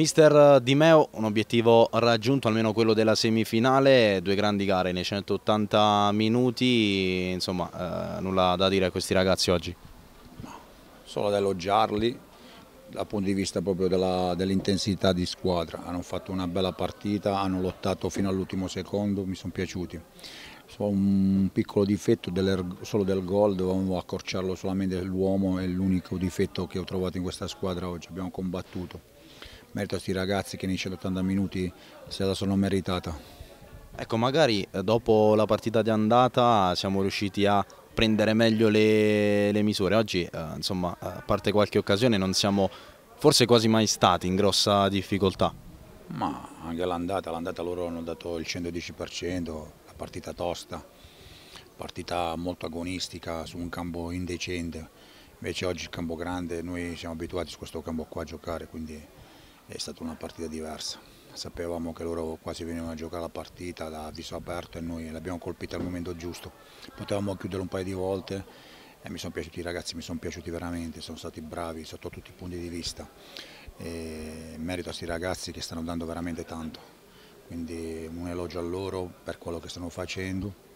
Mister Di Meo, un obiettivo raggiunto, almeno quello della semifinale, due grandi gare nei 180 minuti, insomma eh, nulla da dire a questi ragazzi oggi? solo da elogiarli dal punto di vista proprio dell'intensità dell di squadra, hanno fatto una bella partita, hanno lottato fino all'ultimo secondo, mi sono piaciuti. So, un piccolo difetto solo del gol, dovevamo accorciarlo solamente l'uomo, è l'unico difetto che ho trovato in questa squadra oggi, abbiamo combattuto merito a questi ragazzi che nei 180 minuti se la sono meritata. Ecco, magari eh, dopo la partita di andata siamo riusciti a prendere meglio le, le misure. Oggi, eh, insomma, a parte qualche occasione, non siamo forse quasi mai stati in grossa difficoltà. Ma anche l'andata, l'andata loro hanno dato il 110%, la partita tosta, partita molto agonistica su un campo indecente. Invece oggi il campo grande, noi siamo abituati su questo campo qua a giocare, quindi è stata una partita diversa. Sapevamo che loro quasi venivano a giocare la partita da viso aperto e noi l'abbiamo colpita al momento giusto. Potevamo chiudere un paio di volte e mi sono piaciuti i ragazzi, mi sono piaciuti veramente, sono stati bravi sotto tutti i punti di vista. E merito a questi ragazzi che stanno dando veramente tanto. Quindi un elogio a loro per quello che stanno facendo.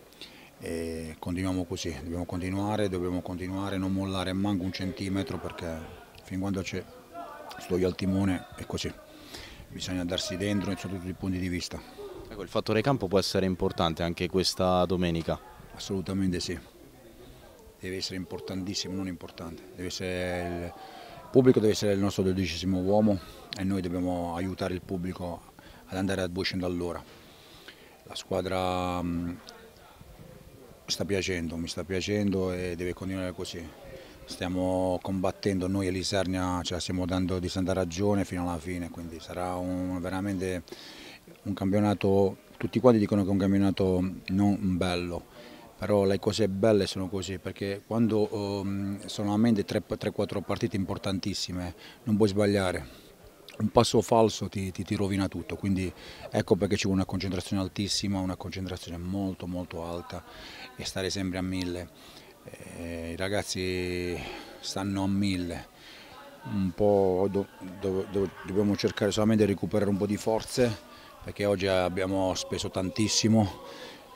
E continuiamo così, dobbiamo continuare, dobbiamo continuare, non mollare manco un centimetro perché fin quando c'è sto io al timone e così. Bisogna darsi dentro in tutti i punti di vista. Ecco, il fattore campo può essere importante anche questa domenica? Assolutamente sì. Deve essere importantissimo, non importante. Il... il pubblico deve essere il nostro dodicesimo uomo e noi dobbiamo aiutare il pubblico ad andare a 200 all'ora. La squadra mm, sta piacendo, mi sta piacendo e deve continuare così stiamo combattendo noi e l'Isernia ce cioè, la stiamo dando di santa ragione fino alla fine quindi sarà un, veramente un campionato tutti quanti dicono che è un campionato non bello però le cose belle sono così perché quando um, solamente 3-4 partite importantissime non puoi sbagliare un passo falso ti, ti, ti, rovina tutto, quindi ecco perché ci vuole una concentrazione altissima, una concentrazione molto molto alta e stare sempre a mille eh, i ragazzi stanno a mille, un po' do, do, do, dobbiamo cercare solamente di recuperare un po' di forze perché oggi abbiamo speso tantissimo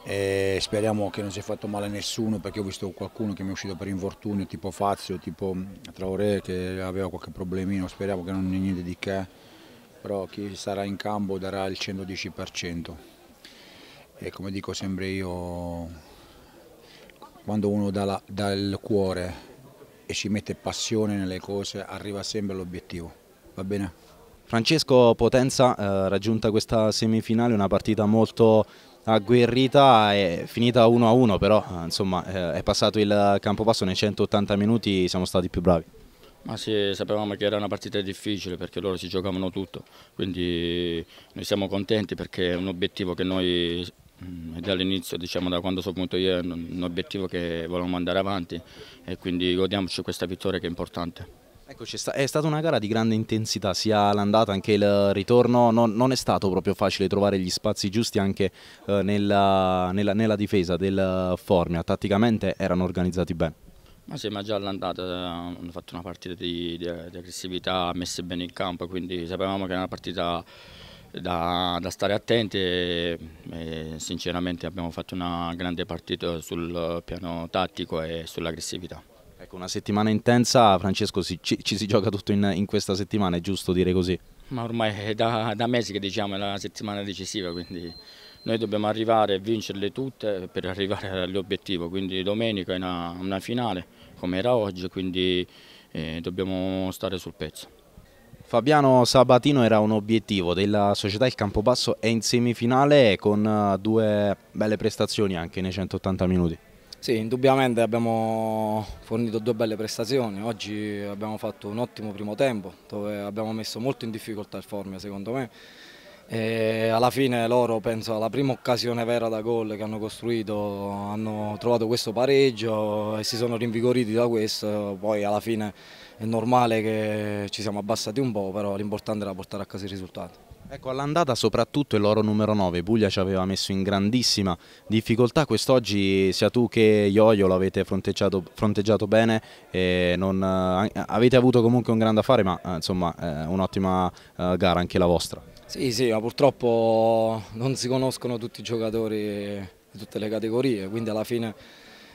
e speriamo che non si sia fatto male a nessuno perché ho visto qualcuno che mi è uscito per infortunio tipo Fazio, tipo Traoré che aveva qualche problemino, speriamo che non è niente di che, però chi sarà in campo darà il 110%. E come dico sempre io quando uno dà il cuore e ci mette passione nelle cose arriva sempre all'obiettivo, va bene? Francesco Potenza eh, raggiunta questa semifinale, una partita molto agguerrita è finita 1-1 però eh, insomma eh, è passato il campo campobasso nei 180 minuti siamo stati più bravi ma sì, sapevamo che era una partita difficile perché loro si giocavano tutto quindi noi siamo contenti perché è un obiettivo che noi Mm, dall'inizio, diciamo da quando sono venuto io, è un obiettivo che volevamo andare avanti e quindi godiamoci questa vittoria che è importante. Eccoci, è stata una gara di grande intensità, sia l'andata che il ritorno, non, non, è stato proprio facile trovare gli spazi giusti anche eh, nella, nella, nella, difesa del Formia, tatticamente erano organizzati bene. Ma sì, ma già all'andata eh, hanno fatto una partita di, di, di aggressività, messe bene in campo, quindi sapevamo che era una partita da, da stare attenti e, e sinceramente abbiamo fatto una grande partita sul piano tattico e sull'aggressività. Ecco, una settimana intensa, Francesco, ci, ci si gioca tutto in, in, questa settimana, è giusto dire così? Ma ormai è da, da mesi che diciamo è la settimana decisiva, quindi noi dobbiamo arrivare e vincerle tutte per arrivare all'obiettivo, quindi domenica è una, una finale come era oggi, quindi eh, dobbiamo stare sul pezzo. Fabiano Sabatino era un obiettivo della società, il Campobasso è in semifinale con eh, due belle prestazioni anche nei 180 minuti. Sì, indubbiamente abbiamo fornito due belle prestazioni, oggi abbiamo fatto un ottimo primo tempo dove abbiamo messo molto in difficoltà il Formia secondo me e alla fine loro, penso, alla prima occasione vera da gol che hanno costruito, hanno trovato questo pareggio e si sono rinvigoriti da questo. Poi alla fine è normale che ci siamo abbassati un po', però l'importante era portare a casa il risultato. Ecco, all'andata soprattutto il loro numero 9, Puglia ci aveva messo in grandissima difficoltà, quest'oggi sia tu che Ioio lo avete fronteggiato, fronteggiato bene, non, eh, avete avuto comunque un grande affare ma eh, insomma eh, un'ottima gara anche la vostra. Sì, sì, ma purtroppo non si conoscono tutti i giocatori di tutte le categorie, quindi alla fine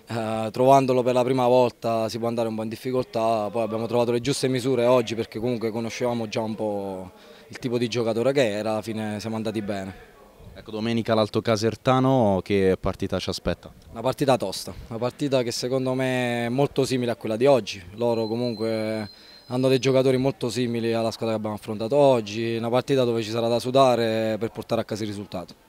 eh, trovandolo per la prima volta si può andare un po' in difficoltà, poi abbiamo trovato le giuste misure oggi perché comunque conoscevamo già un po' il tipo di giocatore che era, alla fine siamo andati bene. Ecco, domenica l'Alto Casertano, che partita ci aspetta? Una partita tosta, una partita che secondo me è molto simile a quella di oggi. Loro comunque hanno dei giocatori molto simili alla squadra che abbiamo affrontato oggi, una partita dove ci sarà da sudare per portare a casa il risultato.